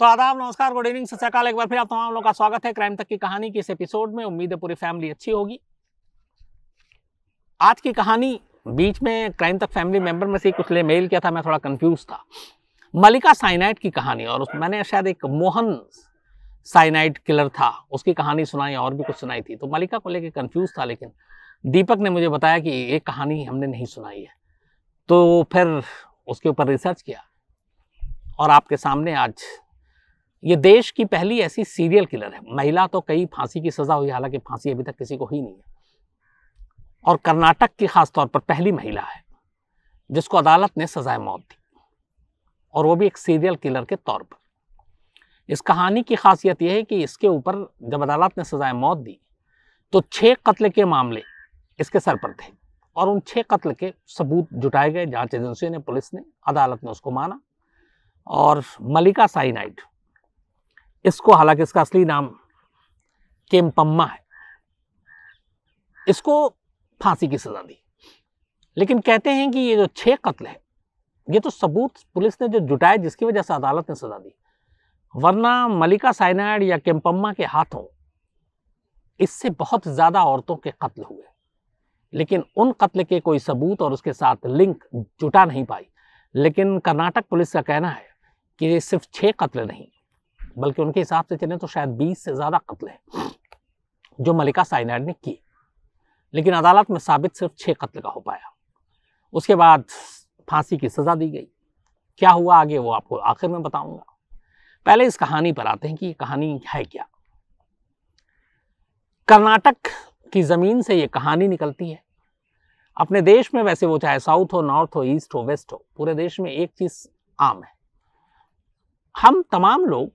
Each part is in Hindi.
तो आदाब नमस्कार गुड इवनिंग सत्याकाल एक बार फिर आप तमाम लोगों का स्वागत है क्राइम तक की कहानी की इस एपिसोड में उम्मीद है पूरी फैमिली अच्छी होगी आज की कहानी बीच में क्राइम तक फैमिली मेंबर में से कुछ ले मेल किया था मैं थोड़ा कंफ्यूज था मलिका साइनाइट की कहानी और उस मैंने शायद एक मोहन साइनाइट किलर था उसकी कहानी सुनाई और भी कुछ सुनाई थी तो मलिका को लेकर कन्फ्यूज था लेकिन दीपक ने मुझे बताया कि ये कहानी हमने नहीं सुनाई है तो फिर उसके ऊपर रिसर्च किया और आपके सामने आज ये देश की पहली ऐसी सीरियल किलर है महिला तो कई फांसी की सज़ा हुई हालांकि फांसी अभी तक किसी को ही नहीं है और कर्नाटक की ख़ास तौर पर पहली महिला है जिसको अदालत ने सज़ाए मौत दी और वो भी एक सीरियल किलर के तौर पर इस कहानी की खासियत यह है कि इसके ऊपर जब अदालत ने सज़ाए मौत दी तो छः कत्ल के मामले इसके सर पर थे और उन छः कत्ल के सबूत जुटाए गए जांच एजेंसियों ने पुलिस ने अदालत ने उसको माना और मलिका साइनाइड इसको हालांकि इसका असली नाम केमपम्मा है इसको फांसी की सज़ा दी लेकिन कहते हैं कि ये जो छः कत्ल है ये तो सबूत पुलिस ने जो जुटाए जिसकी वजह से अदालत ने सज़ा दी वरना मलिका साइनाइड या केम्पम्मा के हाथों इससे बहुत ज़्यादा औरतों के कत्ल हुए लेकिन उन कत्ल के कोई सबूत और उसके साथ लिंक जुटा नहीं पाई लेकिन कर्नाटक पुलिस का कहना है कि ये सिर्फ छः कत्ल नहीं बल्कि उनके हिसाब से चलें तो शायद बीस से ज़्यादा कत्ल हैं जो मलिका साइनाइड ने किए लेकिन अदालत में साबित सिर्फ छः कत्ल का हो पाया उसके बाद फांसी की सज़ा दी गई क्या हुआ आगे वो आपको आखिर में बताऊंगा पहले इस कहानी पर आते हैं कि ये कहानी है क्या कर्नाटक की ज़मीन से ये कहानी निकलती है अपने देश में वैसे वो चाहे साउथ हो नॉर्थ हो ईस्ट हो वेस्ट हो पूरे देश में एक चीज़ आम है हम तमाम लोग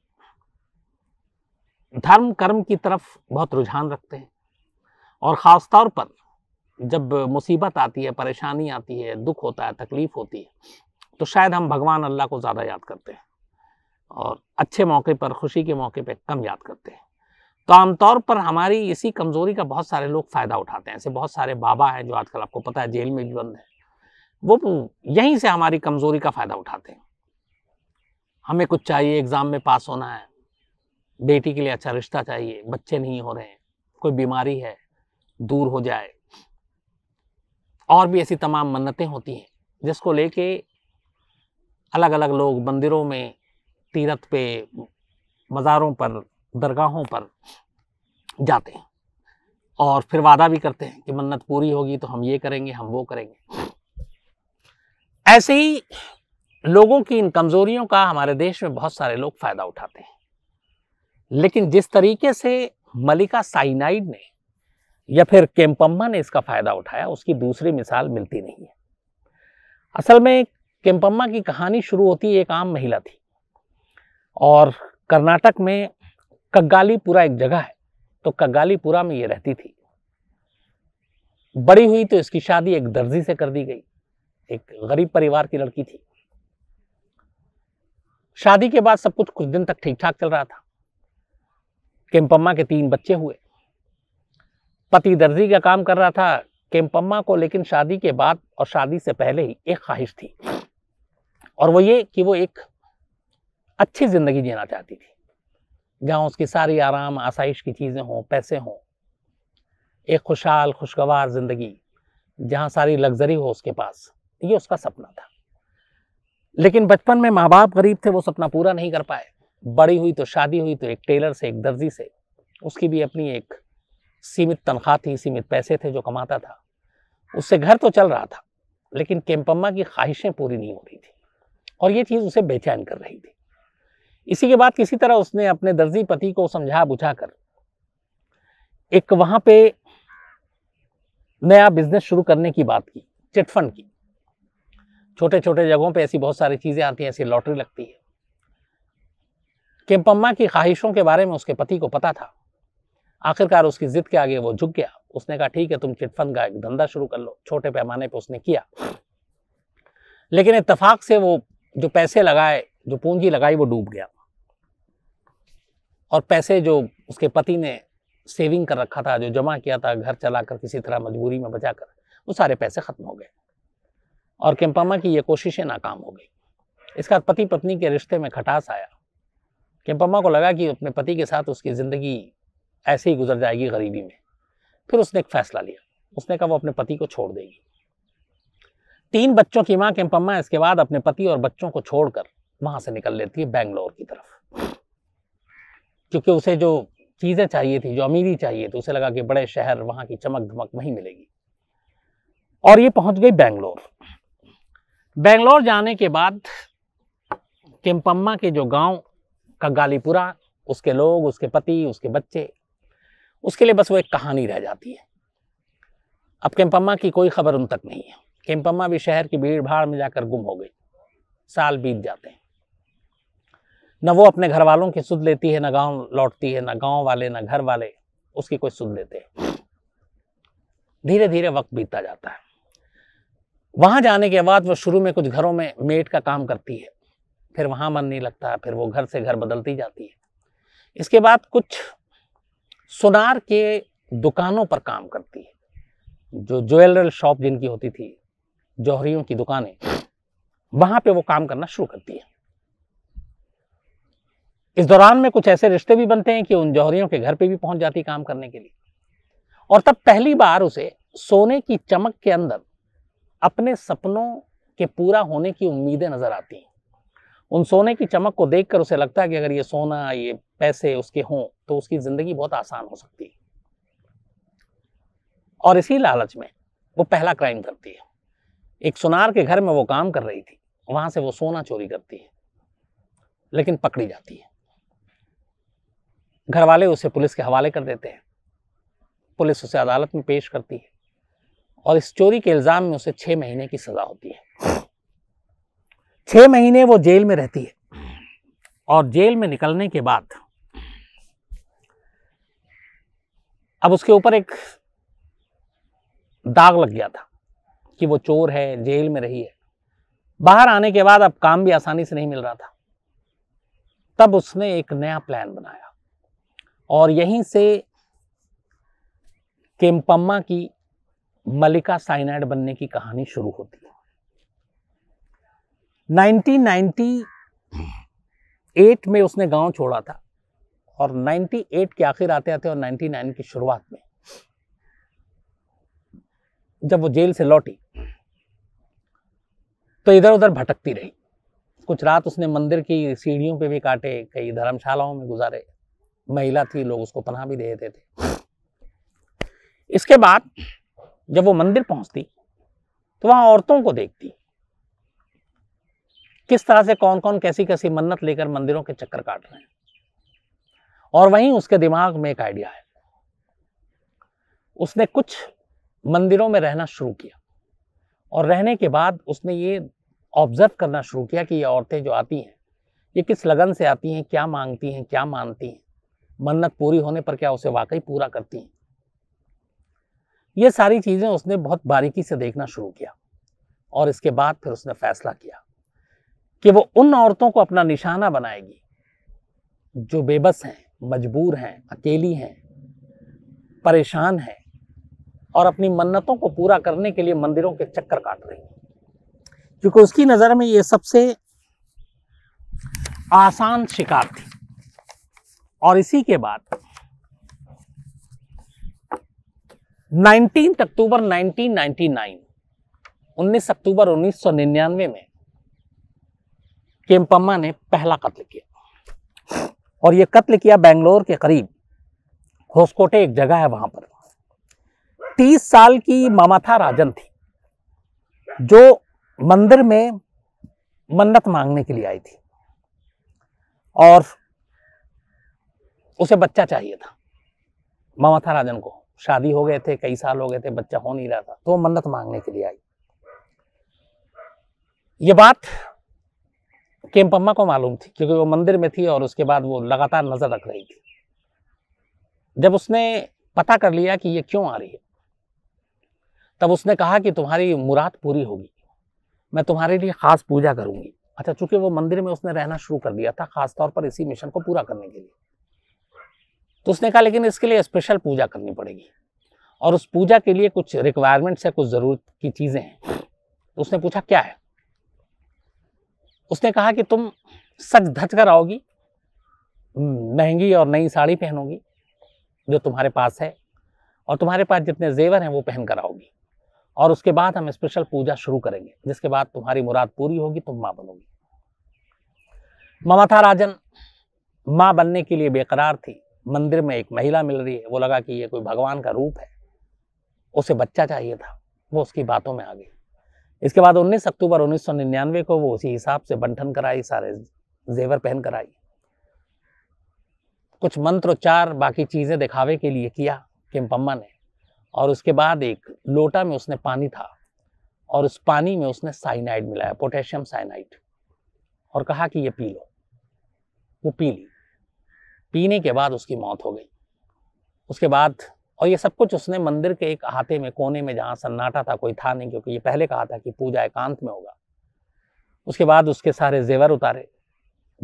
धर्म कर्म की तरफ बहुत रुझान रखते हैं और ख़ास तौर पर जब मुसीबत आती है परेशानी आती है दुख होता है तकलीफ़ होती है तो शायद हम भगवान अल्लाह को ज़्यादा याद करते हैं और अच्छे मौके पर खुशी के मौके पर कम याद करते हैं तो आमतौर पर हमारी इसी कमज़ोरी का बहुत सारे लोग फ़ायदा उठाते हैं ऐसे बहुत सारे बाबा हैं जो आजकल आपको पता है जेल में भी बंद हैं वो यहीं से हमारी कमज़ोरी का फ़ायदा उठाते हैं हमें कुछ चाहिए एग्ज़ाम में पास होना है बेटी के लिए अच्छा रिश्ता चाहिए बच्चे नहीं हो रहे हैं कोई बीमारी है दूर हो जाए और भी ऐसी तमाम मन्नतें होती हैं जिसको लेके अलग अलग लोग मंदिरों में तीरथ पे मज़ारों पर दरगाहों पर जाते हैं और फिर वादा भी करते हैं कि मन्नत पूरी होगी तो हम ये करेंगे हम वो करेंगे ऐसे ही लोगों की इन कमज़ोरियों का हमारे देश में बहुत सारे लोग फ़ायदा उठाते हैं लेकिन जिस तरीके से मलिका साइनाइड ने या फिर केम्पम्मा ने इसका फ़ायदा उठाया उसकी दूसरी मिसाल मिलती नहीं है असल में केम्पम्मा की कहानी शुरू होती एक आम महिला थी और कर्नाटक में कग्गालीपुरा एक जगह है तो कग्गालीपुरा में ये रहती थी बड़ी हुई तो इसकी शादी एक दर्जी से कर दी गई एक गरीब परिवार की लड़की थी शादी के बाद सब कुछ कुछ दिन तक ठीक ठाक चल रहा था केम्पम्मा के तीन बच्चे हुए पति दर्जी का काम कर रहा था केम्पम्मा को लेकिन शादी के बाद और शादी से पहले ही एक ख्वाहिश थी और वो ये कि वो एक अच्छी ज़िंदगी जीना चाहती थी जहाँ उसकी सारी आराम आसाइश की चीज़ें हों पैसे हों एक खुशहाल खुशगवार ज़िंदगी जहाँ सारी लग्जरी हो उसके पास ये उसका सपना था लेकिन बचपन में माँ बाप गरीब थे वो सपना पूरा नहीं कर पाए बड़ी हुई तो शादी हुई तो एक टेलर से एक दर्जी से उसकी भी अपनी एक सीमित तनख्वाह थी सीमित पैसे थे जो कमाता था उससे घर तो चल रहा था लेकिन केम्पम्मा की ख्वाहिशें पूरी नहीं हो रही थी और ये चीज़ उसे बेचैन कर रही थी इसी के बाद किसी तरह उसने अपने दर्जी पति को समझा बुझा कर एक वहाँ पे नया बिजनेस शुरू करने की बात की चिटफंड की छोटे छोटे जगहों पे ऐसी बहुत सारी चीज़ें आती हैं ऐसी लॉटरी लगती है केम्पम्मा की ख्वाहिशों के बारे में उसके पति को पता था आखिरकार उसकी जिद के आगे वो झुक गया उसने कहा ठीक है तुम चिटफंड का एक धंधा शुरू कर लो छोटे पैमाने पर उसने किया लेकिन इतफाक से वो जो पैसे लगाए जो पूंजी लगाई वो डूब गया और पैसे जो उसके पति ने सेविंग कर रखा था जो जमा किया था घर चलाकर किसी तरह मजबूरी में बचा कर वो सारे पैसे खत्म हो गए और केम्पम्मा की ये कोशिशें नाकाम हो गई इसका पति पत्नी के रिश्ते में खटास आया केम्पम्मा को लगा कि अपने पति के साथ उसकी ज़िंदगी ऐसे ही गुजर जाएगी गरीबी में फिर उसने एक फैसला लिया उसने कहा वो अपने पति को छोड़ देगी तीन बच्चों की माँ केम्पम्मा इसके बाद अपने पति और बच्चों को छोड़कर वहाँ से निकल लेती है बेंगलोर की तरफ क्योंकि उसे जो चीज़ें चाहिए थी जो अमीरी चाहिए थी उसे लगा कि बड़े शहर वहाँ की चमक धमक वहीं मिलेगी और ये पहुँच गई बेंगलोर बेंगलोर जाने के बाद केम्पम्मा के जो गांव कग्गालीपुरा उसके लोग उसके पति उसके बच्चे उसके लिए बस वो एक कहानी रह जाती है अब केम्पम्मा की कोई खबर उन तक नहीं है केम्पम्मा भी शहर की भीड़ भाड़ में जाकर गुम हो गई साल बीत जाते हैं न वो अपने घर वालों की सुध लेती है न गांव लौटती है न गांव वाले न घर वाले उसकी कोई सुध लेते हैं धीरे धीरे वक्त बीतता जाता है वहां जाने के बाद वो शुरू में कुछ घरों में मेट का काम करती है फिर वहाँ मन नहीं लगता फिर वो घर से घर बदलती जाती है इसके बाद कुछ सुनार के दुकानों पर काम करती है जो ज्वेलरल शॉप जिनकी होती थी जौहरियों की दुकानें वहाँ पे वो काम करना शुरू करती है इस दौरान में कुछ ऐसे रिश्ते भी बनते हैं कि उन जौहरियों के घर पे भी पहुंच जाती काम करने के लिए और तब पहली बार उसे सोने की चमक के अंदर अपने सपनों के पूरा होने की उम्मीदें नजर आती हैं उन सोने की चमक को देखकर उसे लगता है कि अगर ये सोना ये पैसे उसके हों तो उसकी ज़िंदगी बहुत आसान हो सकती है और इसी लालच में वो पहला क्राइम करती है एक सुनार के घर में वो काम कर रही थी वहां से वो सोना चोरी करती है लेकिन पकड़ी जाती है घर वाले उसे पुलिस के हवाले कर देते हैं पुलिस उसे अदालत में पेश करती है और इस चोरी के इल्ज़ाम में उसे छः महीने की सज़ा होती है छः महीने वो जेल में रहती है और जेल में निकलने के बाद अब उसके ऊपर एक दाग लग गया था कि वो चोर है जेल में रही है बाहर आने के बाद अब काम भी आसानी से नहीं मिल रहा था तब उसने एक नया प्लान बनाया और यहीं से केम्पम्मा की मलिका साइनाइड बनने की कहानी शुरू होती 1998 में उसने गांव छोड़ा था और 98 के आखिर आते आते और 99 की शुरुआत में जब वो जेल से लौटी तो इधर उधर भटकती रही कुछ रात उसने मंदिर की सीढ़ियों पे भी काटे कई धर्मशालाओं में गुजारे महिला थी लोग उसको पनाह भी दे देते थे इसके बाद जब वो मंदिर पहुंचती तो वहां औरतों को देखती किस तरह से कौन कौन कैसी कैसी मन्नत लेकर मंदिरों के चक्कर काट रहे हैं और वहीं उसके दिमाग में एक आइडिया है उसने कुछ मंदिरों में रहना शुरू किया और रहने के बाद उसने ये ऑब्जर्व करना शुरू किया कि ये औरतें जो आती हैं ये किस लगन से आती हैं क्या मांगती हैं क्या मानती हैं मन्नत पूरी होने पर क्या उसे वाकई पूरा करती हैं ये सारी चीज़ें उसने बहुत बारीकी से देखना शुरू किया और इसके बाद फिर उसने फैसला किया कि वो उन औरतों को अपना निशाना बनाएगी जो बेबस हैं मजबूर हैं अकेली हैं परेशान हैं और अपनी मन्नतों को पूरा करने के लिए मंदिरों के चक्कर काट रही हैं क्योंकि उसकी नज़र में ये सबसे आसान शिकार थी और इसी के बाद 19 अक्टूबर 1999 19 अक्टूबर 1999 में केम्पम्मा ने पहला कत्ल किया और ये कत्ल किया बेंगलोर के करीब होस्कोटे एक जगह है वहां पर तीस साल की ममाथा राजन थी जो मंदिर में मन्नत मांगने के लिए आई थी और उसे बच्चा चाहिए था ममाथा राजन को शादी हो गए थे कई साल हो गए थे बच्चा हो नहीं रहा था तो मन्नत मांगने के लिए आई ये बात केम्पम्मा को मालूम थी क्योंकि वो मंदिर में थी और उसके बाद वो लगातार नज़र रख रही थी जब उसने पता कर लिया कि ये क्यों आ रही है तब उसने कहा कि तुम्हारी मुराद पूरी होगी मैं तुम्हारे लिए ख़ास पूजा करूँगी अच्छा चूंकि वो मंदिर में उसने रहना शुरू कर दिया था ख़ासतौर पर इसी मिशन को पूरा करने के लिए तो उसने कहा लेकिन इसके लिए स्पेशल पूजा करनी पड़ेगी और उस पूजा के लिए कुछ रिक्वायरमेंट्स है कुछ ज़रूरत की चीज़ें हैं तो उसने पूछा क्या है उसने कहा कि तुम सच धज कर आओगी महंगी और नई साड़ी पहनोगी जो तुम्हारे पास है और तुम्हारे पास जितने जेवर हैं वो पहन कर आओगी और उसके बाद हम स्पेशल पूजा शुरू करेंगे जिसके बाद तुम्हारी मुराद पूरी होगी तुम माँ बनोगी ममता राजन माँ बनने के लिए बेकरार थी मंदिर में एक महिला मिल रही है वो लगा कि ये कोई भगवान का रूप है उसे बच्चा चाहिए था वो उसकी बातों में आ गई इसके बाद 19 अक्टूबर 1999 को वो उसी हिसाब से बंठन कराई सारे जेवर पहन कराई कुछ मंत्रोच्चार बाकी चीज़ें दिखावे के लिए किया किम्पम्मा ने और उसके बाद एक लोटा में उसने पानी था और उस पानी में उसने साइनाइड मिलाया पोटेशियम साइनाइड और कहा कि ये पी लो वो पी ली पीने के बाद उसकी मौत हो गई उसके बाद और ये सब कुछ उसने मंदिर के एक अहाते में कोने में जहाँ सन्नाटा था कोई था नहीं क्योंकि ये पहले कहा था कि पूजा एकांत में होगा उसके बाद उसके सारे जेवर उतारे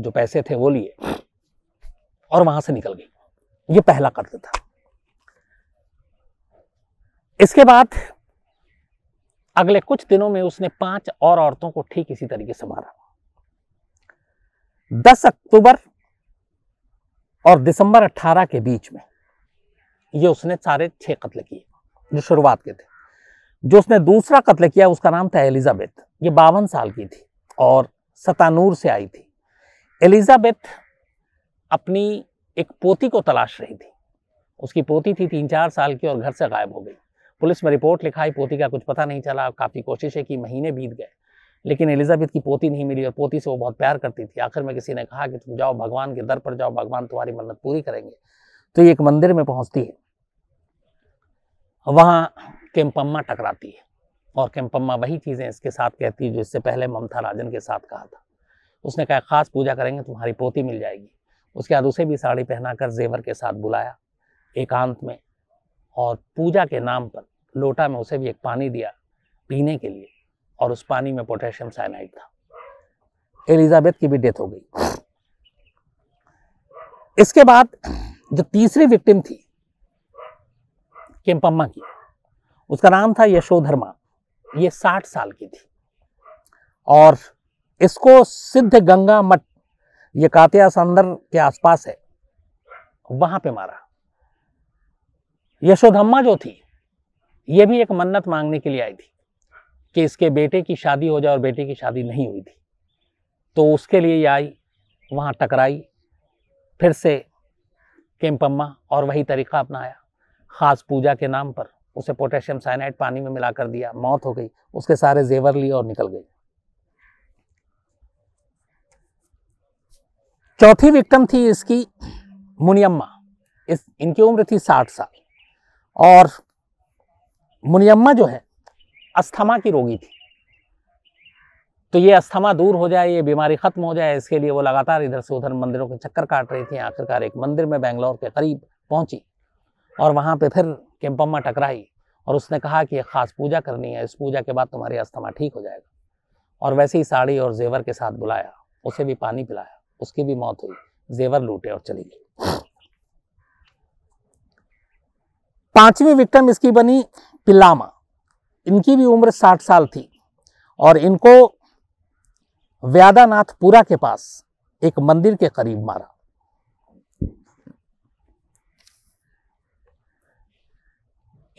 जो पैसे थे वो लिए और वहां से निकल गई ये पहला कृत्य था इसके बाद अगले कुछ दिनों में उसने पांच और औरतों को ठीक इसी तरीके से मारा 10 अक्टूबर और दिसंबर 18 के बीच में ये उसने सारे छः कत्ल किए जो शुरुआत के थे जो उसने दूसरा कत्ल किया उसका नाम था एलिजाबेथ ये बावन साल की थी और सतानूर से आई थी एलिजाबेथ अपनी एक पोती को तलाश रही थी उसकी पोती थी तीन चार साल की और घर से गायब हो गई पुलिस में रिपोर्ट लिखाई पोती का कुछ पता नहीं चला काफ़ी कोशिशें की महीने बीत गए लेकिन एलिजाबेथ की पोती नहीं मिली और पोती से वो बहुत प्यार करती थी आखिर में किसी ने कहा कि तुम जाओ भगवान के दर पर जाओ भगवान तुम्हारी मन्नत पूरी करेंगे तो एक मंदिर में पहुंचती है वहाँ केम्पम्मा टकराती है और केम्पम्मा वही चीज़ें इसके साथ कहती है जो इससे पहले ममता राजन के साथ कहा था उसने कहा खास पूजा करेंगे तुम्हारी पोती मिल जाएगी उसके बाद उसे भी साड़ी पहनाकर जेवर के साथ बुलाया एकांत में और पूजा के नाम पर लोटा में उसे भी एक पानी दिया पीने के लिए और उस पानी में पोटेशियम साइनाइड था एलिजाबेथ की भी डेथ हो गई इसके बाद जो तीसरी विक्टिम थी केम्पम्मा की उसका नाम था यशोधर्मा ये साठ साल की थी और इसको सिद्ध गंगा मठ ये कातिया संदर के आसपास है वहां पे मारा यशोधम्मा जो थी ये भी एक मन्नत मांगने के लिए आई थी कि इसके बेटे की शादी हो जाए और बेटे की शादी नहीं हुई थी तो उसके लिए ये आई वहाँ टकराई फिर से केम्पम्मा और वही तरीका अपनाया खास पूजा के नाम पर उसे पोटेशियम साइनाइड पानी में मिलाकर दिया मौत हो गई उसके सारे जेवर लिए और निकल गई चौथी विक्टम थी इसकी मुनियम्मा इस इनकी उम्र थी साठ साल और मुनियम्मा जो है अस्थमा की रोगी थी तो ये अस्थमा दूर हो जाए ये बीमारी ख़त्म हो जाए इसके लिए वो लगातार इधर से उधर मंदिरों के चक्कर काट रही थी आखिरकार एक मंदिर में बेंगलोर के करीब पहुंची और वहाँ पे फिर केम्पम्मा टकराई और उसने कहा कि एक ख़ास पूजा करनी है इस पूजा के बाद तुम्हारी अस्थमा ठीक हो जाएगा और वैसे ही साड़ी और जेवर के साथ बुलाया उसे भी पानी पिलाया उसकी भी मौत हुई जेवर लूटे और चली गई पांचवी विक्टम इसकी बनी पिलामा इनकी भी उम्र साठ साल थी और इनको व्यादानाथपुरा के पास एक मंदिर के करीब मारा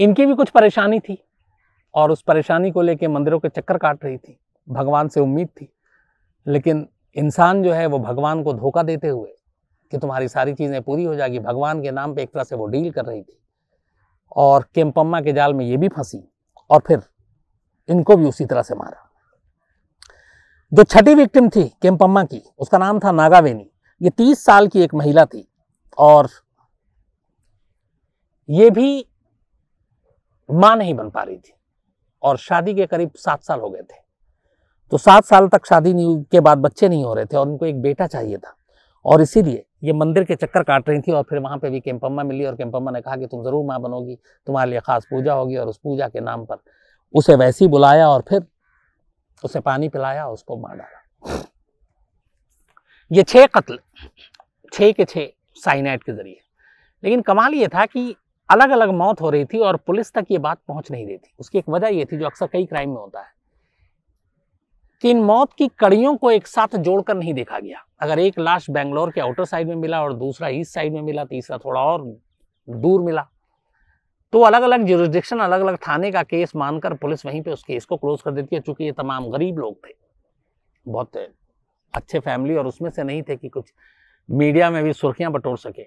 इनकी भी कुछ परेशानी थी और उस परेशानी को लेके मंदिरों के चक्कर काट रही थी भगवान से उम्मीद थी लेकिन इंसान जो है वो भगवान को धोखा देते हुए कि तुम्हारी सारी चीज़ें पूरी हो जाएगी भगवान के नाम पे एक तरह से वो डील कर रही थी और केम्पम्मा के जाल में ये भी फंसी और फिर इनको भी उसी तरह से मारा जो छठी विक्टिम थी केम्पम्मा की उसका नाम था नागावेनी ये तीस साल की एक महिला थी और ये भी माँ नहीं बन पा रही थी और शादी के करीब सात साल हो गए थे तो सात साल तक शादी नहीं के बाद बच्चे नहीं हो रहे थे और उनको एक बेटा चाहिए था और इसीलिए ये मंदिर के चक्कर काट रही थी और फिर वहाँ पे भी केम्पम्मा मिली और केम्पम्मा ने कहा कि तुम ज़रूर माँ बनोगी तुम्हारे लिए ख़ास पूजा होगी और उस पूजा के नाम पर उसे वैसी बुलाया और फिर उसे पानी पिलाया उसको मार डाला ये छह कत्ल छह के छह साइनाइड के ज़रिए लेकिन कमाल ये था कि अलग अलग मौत हो रही थी और पुलिस तक ये बात पहुंच नहीं रही थी उसकी एक वजह ये थी जो अक्सर कई क्राइम में होता है कि इन मौत की कड़ियों को एक साथ जोड़कर नहीं देखा गया अगर एक लाश बेंगलोर के आउटर साइड में मिला और दूसरा ईस्ट साइड में मिला तीसरा थोड़ा और दूर मिला तो अलग अलग जुरिस्डिक्शन अलग अलग थाने का केस मानकर पुलिस वहीं पे उस केस को क्लोज कर देती है चूंकि ये तमाम गरीब लोग थे बहुत अच्छे फैमिली और उसमें से नहीं थे कि कुछ मीडिया में भी सुर्खियां बटोर सके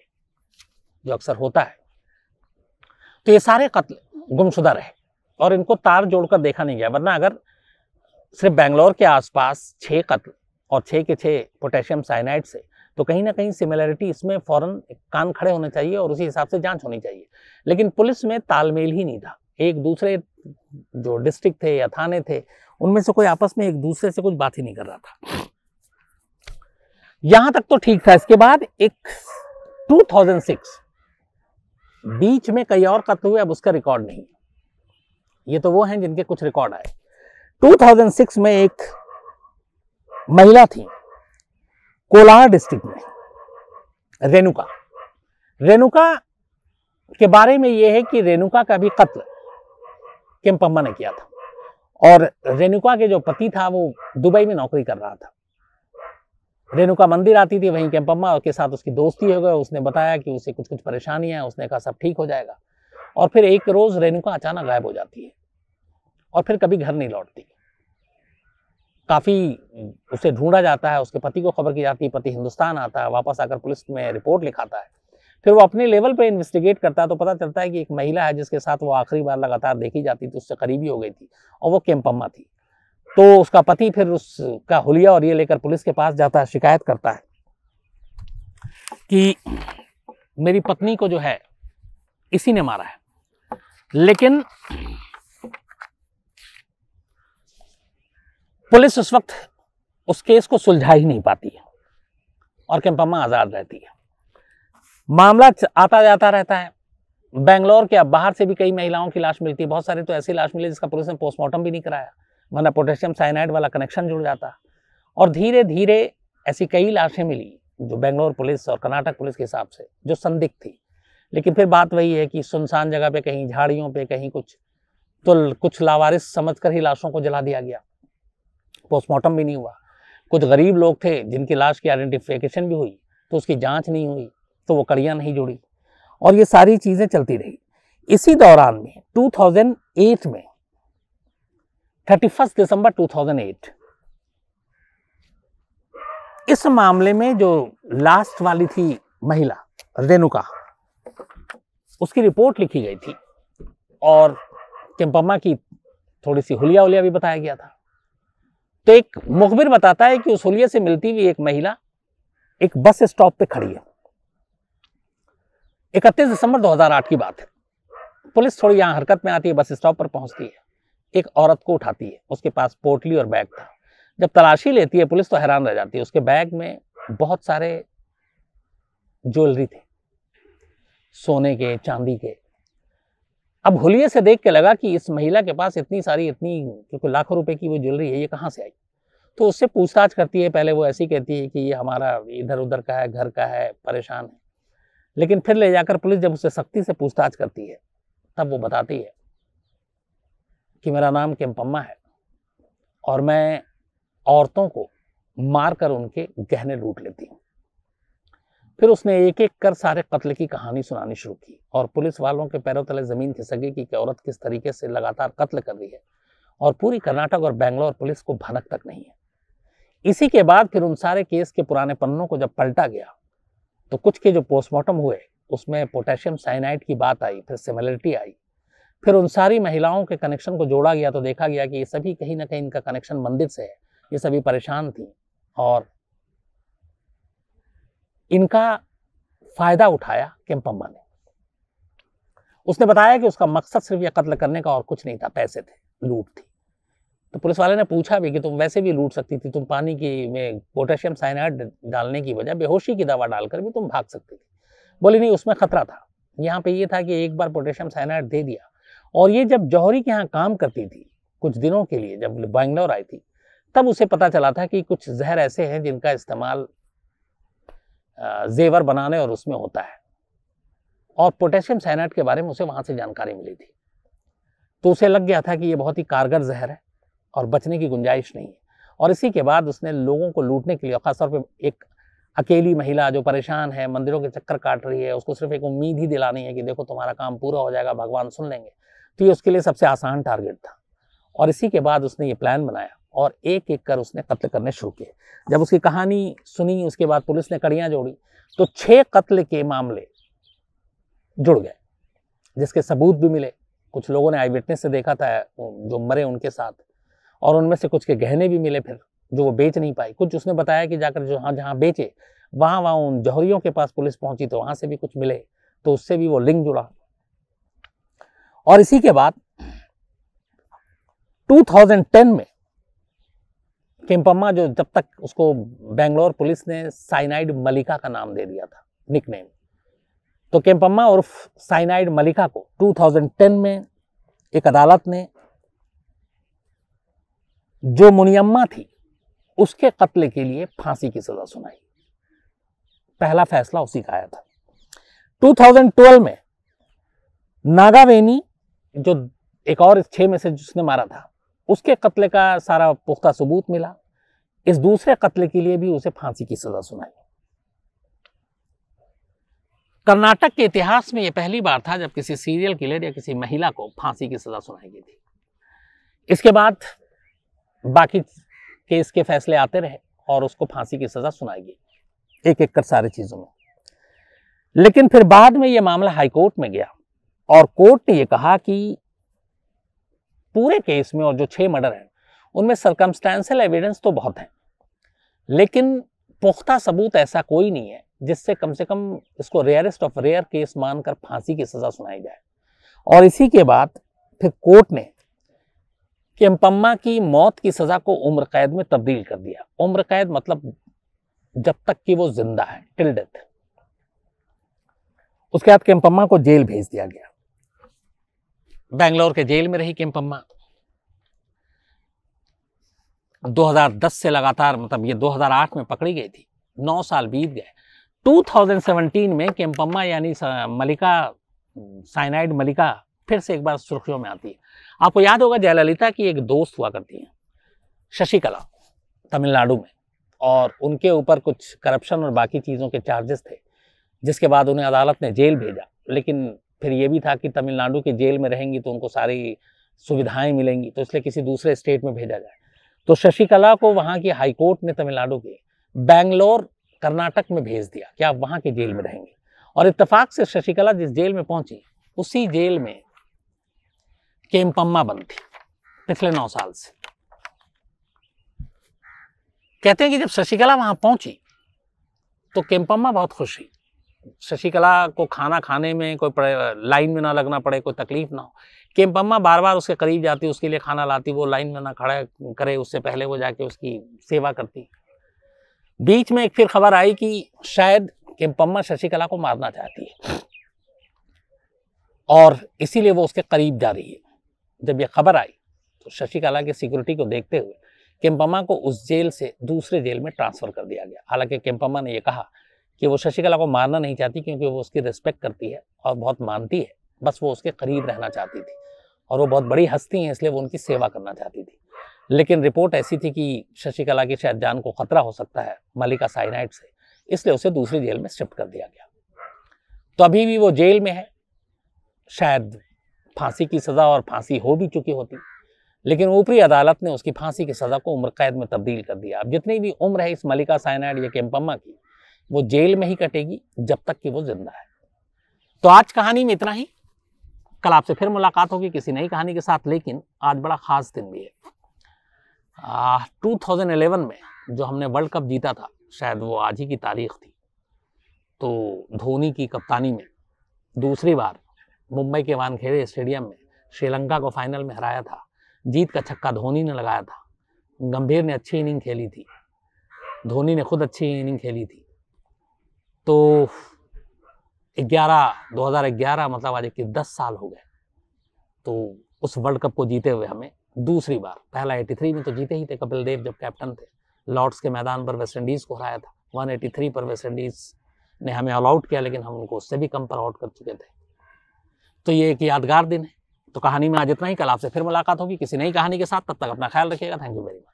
जो अक्सर होता है तो ये सारे कत्ल गुमशुदा रहे और इनको तार जोड़कर देखा नहीं गया वरना अगर सिर्फ बेंगलोर के आसपास छः कत्ल और छः के छः पोटेशियम साइनाइड से तो कहीं ना कहीं सिमिलैरिटी इसमें फ़ौरन कान खड़े होने चाहिए और उसी हिसाब से जांच होनी चाहिए लेकिन पुलिस में तालमेल ही नहीं था एक दूसरे जो डिस्ट्रिक्ट थे या थाने थे उनमें से कोई आपस में एक दूसरे से कुछ बात ही नहीं कर रहा था यहां तक तो ठीक था इसके बाद एक 2006 बीच में कई और कत्ल हुए अब उसका रिकॉर्ड नहीं ये तो वो हैं जिनके कुछ रिकॉर्ड आए 2006 में एक महिला थी कोलार डिस्ट्रिक्ट में रेणुका रेणुका के बारे में यह है कि रेणुका का भी कत्ल केम्पम्मा ने किया था और रेणुका के जो पति था वो दुबई में नौकरी कर रहा था रेणुका मंदिर आती थी वहीं केम्पम्मा के साथ उसकी दोस्ती हो गई उसने बताया कि उसे कुछ कुछ परेशानियां हैं उसने कहा सब ठीक हो जाएगा और फिर एक रोज़ रेणुका अचानक गायब हो जाती है और फिर कभी घर नहीं लौटती काफ़ी उसे ढूंढा जाता है उसके पति को खबर की जाती है पति हिंदुस्तान आता है वापस आकर पुलिस में रिपोर्ट लिखाता है फिर वो अपने लेवल पे इन्वेस्टिगेट करता है तो पता चलता है कि एक महिला है जिसके साथ वो आखिरी बार लगातार देखी जाती थी उससे करीबी हो गई थी और वो केम्पम्मा थी तो उसका पति फिर उसका हुलिया और ये लेकर पुलिस के पास जाता है शिकायत करता है कि मेरी पत्नी को जो है इसी ने मारा है लेकिन पुलिस उस वक्त उस केस को सुलझा ही नहीं पाती है और कैंपम्मा आज़ाद रहती है मामला आता जाता रहता है बेंगलोर के अब बाहर से भी कई महिलाओं की लाश मिलती है बहुत सारे तो ऐसी लाश मिली जिसका पुलिस ने पोस्टमार्टम भी नहीं कराया वरना पोटेशियम साइनाइड वाला कनेक्शन जुड़ जाता और धीरे धीरे ऐसी कई लाशें मिली जो बेंगलोर पुलिस और कर्नाटक पुलिस के हिसाब से जो संदिग्ध थी लेकिन फिर बात वही है कि सुनसान जगह पे कहीं झाड़ियों पे कहीं कुछ तो कुछ लावारिस समझकर ही लाशों को जला दिया गया पोस्टमार्टम भी नहीं हुआ कुछ गरीब लोग थे जिनकी लाश की आइडेंटिफिकेशन भी हुई तो उसकी जांच नहीं हुई तो वो कड़ियाँ नहीं जुड़ी और ये सारी चीज़ें चलती रही इसी दौरान में 2008 में 31 दिसंबर 2008 इस मामले में जो लास्ट वाली थी महिला रेणुका उसकी रिपोर्ट लिखी गई थी और चंपम्मा की थोड़ी सी हुलिया उलिया भी बताया गया था तो एक मुखबिर बताता है कि उसूलिया से मिलती हुई एक महिला एक बस स्टॉप पे खड़ी है इकतीस दिसंबर 2008 की बात है पुलिस थोड़ी यहां हरकत में आती है बस स्टॉप पर पहुंचती है एक औरत को उठाती है उसके पास पोटली और बैग था जब तलाशी लेती है पुलिस तो हैरान रह जाती है उसके बैग में बहुत सारे ज्वेलरी थे सोने के चांदी के अब होलिये से देख के लगा कि इस महिला के पास इतनी सारी इतनी क्योंकि लाखों रुपए की वो ज्वेलरी है ये कहाँ से आई तो उससे पूछताछ करती है पहले वो ऐसी कहती है कि ये हमारा इधर उधर का है घर का है परेशान है लेकिन फिर ले जाकर पुलिस जब उससे सख्ती से पूछताछ करती है तब वो बताती है कि मेरा नाम केम्पम्मा है और मैं औरतों को मारकर उनके गहने लूट लेती हूँ फिर उसने एक एक कर सारे कत्ल की कहानी सुनानी शुरू की और पुलिस वालों के पैरों तले जमीन खिसक गई कि औरत किस तरीके से लगातार कत्ल कर रही है और पूरी कर्नाटक और बैंगलोर पुलिस को भनक तक नहीं है इसी के बाद फिर उन सारे केस के पुराने पन्नों को जब पलटा गया तो कुछ के जो पोस्टमार्टम हुए उसमें पोटेशियम साइनाइड की बात आई फिर सिमिलरिटी आई फिर उन सारी महिलाओं के कनेक्शन को जोड़ा गया तो देखा गया कि ये सभी कहीं ना कहीं इनका कनेक्शन मंदिर से है ये सभी परेशान थी और इनका फ़ायदा उठाया केम्पम्बा ने उसने बताया कि उसका मकसद सिर्फ यह कत्ल करने का और कुछ नहीं था पैसे थे लूट थी तो पुलिस वाले ने पूछा भी कि तुम वैसे भी लूट सकती थी तुम पानी की में पोटेशियम साइनाइड डालने की वजह बेहोशी की दवा डालकर भी तुम भाग सकती थी बोली नहीं उसमें खतरा था यहाँ पे ये था कि एक बार पोटेशियम साइनाइड दे दिया और ये जब जौहरी के यहाँ काम करती थी कुछ दिनों के लिए जब बैंगलोर आई थी तब उसे पता चला था कि कुछ जहर ऐसे हैं जिनका इस्तेमाल जेवर बनाने और उसमें होता है और पोटेशियम साइनाइड के बारे में उसे वहाँ से जानकारी मिली थी तो उसे लग गया था कि ये बहुत ही कारगर जहर है और बचने की गुंजाइश नहीं है और इसी के बाद उसने लोगों को लूटने के लिए खासतौर पर एक अकेली महिला जो परेशान है मंदिरों के चक्कर काट रही है उसको सिर्फ एक उम्मीद ही दिलानी है कि देखो तुम्हारा काम पूरा हो जाएगा भगवान सुन लेंगे तो ये उसके लिए सबसे आसान टारगेट था और इसी के बाद उसने ये प्लान बनाया और एक एक कर उसने कत्ल करने शुरू किए जब उसकी कहानी सुनी उसके बाद पुलिस ने कड़ियाँ जोड़ी तो छः कत्ल के मामले जुड़ गए जिसके सबूत भी मिले कुछ लोगों ने आई विटनेस से देखा था जो मरे उनके साथ और उनमें से कुछ के गहने भी मिले फिर जो वो बेच नहीं पाई कुछ उसने बताया कि जाकर जो हाँ जहाँ बेचे वहाँ वहाँ उन जौहरियों के पास पुलिस पहुंची तो वहाँ से भी कुछ मिले तो उससे भी वो लिंक जुड़ा और इसी के बाद 2010 में किम्पम्मा जो जब तक उसको बेंगलोर पुलिस ने साइनाइड मलिका का नाम दे दिया था नेम तो केम्पम्मा और साइनाइड मलिका को 2010 में एक अदालत ने जो मुनियम्मा थी उसके कत्ल के लिए फांसी की सजा सुनाई पहला फैसला उसी का आया था 2012 में नागावेनी जो एक और छः में से जिसने मारा था उसके कत्ल का सारा पुख्ता सबूत मिला इस दूसरे कत्ल के लिए भी उसे फांसी की सजा सुनाई कर्नाटक के इतिहास में यह पहली बार था जब किसी सीरियल किलर या किसी महिला को फांसी की सजा सुनाई गई थी इसके बाद बाकी केस के फैसले आते रहे और उसको फांसी की सजा सुनाई गई एक एक कर सारी चीज़ों में लेकिन फिर बाद में यह मामला हाईकोर्ट में गया और कोर्ट ने यह कहा कि पूरे केस में और जो छः मर्डर हैं उनमें सरकमस्टांसल एविडेंस तो बहुत है लेकिन पुख्ता सबूत ऐसा कोई नहीं है जिससे कम से कम इसको रेयरेस्ट ऑफ रेयर केस मानकर फांसी की सज़ा सुनाई जाए और इसी के बाद फिर कोर्ट ने केम्पम्मा की मौत की सज़ा को उम्र कैद में तब्दील कर दिया उम्र कैद मतलब जब तक कि वो जिंदा है टिल डेथ उसके बाद केम्पम्मा को जेल भेज दिया गया बेंगलोर के जेल में रही केम्पम्मा 2010 से लगातार मतलब ये 2008 में पकड़ी गई थी नौ साल बीत गए 2017 में केम्पम्मा यानी मलिका साइनाइड मलिका फिर से एक बार सुर्खियों में आती है आपको याद होगा जयललिता की एक दोस्त हुआ करती है शशिकला तमिलनाडु में और उनके ऊपर कुछ करप्शन और बाकी चीज़ों के चार्जेस थे जिसके बाद उन्हें अदालत ने जेल भेजा लेकिन फिर ये भी था कि तमिलनाडु के जेल में रहेंगी तो उनको सारी सुविधाएं मिलेंगी तो इसलिए किसी दूसरे स्टेट में भेजा जाए तो शशिकला को वहाँ की हाईकोर्ट ने तमिलनाडु के बैंगलोर कर्नाटक में भेज दिया कि आप वहाँ की जेल में हम्म। रहेंगे और इतफाक से शशिकला जिस जेल में पहुंची उसी जेल में केम्पम्मा बंद थी पिछले नौ साल से कहते हैं कि जब शशिकला वहां पहुंची तो केम्पम्मा बहुत खुश हुई शशिकला को खाना खाने में कोई लाइन में ना लगना पड़े कोई तकलीफ ना हो केम्पम्मा बार बार उसके करीब जाती उसके लिए खाना लाती वो लाइन में ना खड़ा करे उससे पहले वो जाके उसकी सेवा करती बीच में एक फिर खबर आई कि शायद केम्पम्मा शशिकला को मारना चाहती है और इसीलिए वो उसके करीब जा रही है जब ये खबर आई तो शशिकला की सिक्योरिटी को देखते हुए केम्पम्मा को उस जेल से दूसरे जेल में ट्रांसफ़र कर दिया गया हालांकि केम्पम्मा ने यह कहा कि वो शशिकला को मारना नहीं चाहती क्योंकि वो उसकी रिस्पेक्ट करती है और बहुत मानती है बस वो उसके करीब रहना चाहती थी और वो बहुत बड़ी हस्ती हैं इसलिए वो उनकी सेवा करना चाहती थी लेकिन रिपोर्ट ऐसी थी कि शशिकला की शायद जान को खतरा हो सकता है मलिका साइनाइड से इसलिए उसे दूसरी जेल में शिफ्ट कर दिया गया तो अभी भी वो जेल में है शायद फांसी की सज़ा और फांसी हो भी चुकी होती लेकिन ऊपरी अदालत ने उसकी फांसी की सज़ा को उम्र कैद में तब्दील कर दिया अब जितनी भी उम्र है इस मलिका साइनाइड या केम्पम्मा की वो जेल में ही कटेगी जब तक कि वो जिंदा है तो आज कहानी में इतना ही कल आपसे फिर मुलाकात होगी किसी नई कहानी के साथ लेकिन आज बड़ा खास दिन भी है टू थाउजेंड एलेवन में जो हमने वर्ल्ड कप जीता था शायद वो आज ही की तारीख थी तो धोनी की कप्तानी में दूसरी बार मुंबई के वानखेड़े स्टेडियम में श्रीलंका को फाइनल में हराया था जीत का छक्का धोनी ने लगाया था गंभीर ने अच्छी इनिंग खेली थी धोनी ने खुद अच्छी इनिंग खेली थी तो 11 2011 मतलब आज की दस साल हो गए तो उस वर्ल्ड कप को जीते हुए हमें दूसरी बार पहला 83 में तो जीते ही थे कपिल देव जब कैप्टन थे लॉर्ड्स के मैदान पर वेस्ट इंडीज़ को हराया था 183 पर वेस्ट इंडीज़ ने हमें ऑल आउट किया लेकिन हम उनको उससे भी कम पर आउट कर चुके थे तो ये एक यादगार दिन है तो कहानी में आज इतना ही कल आपसे फिर मुलाकात होगी किसी नई कहानी के साथ तब तक अपना ख्याल रखिएगा थैंक यू वेरी मच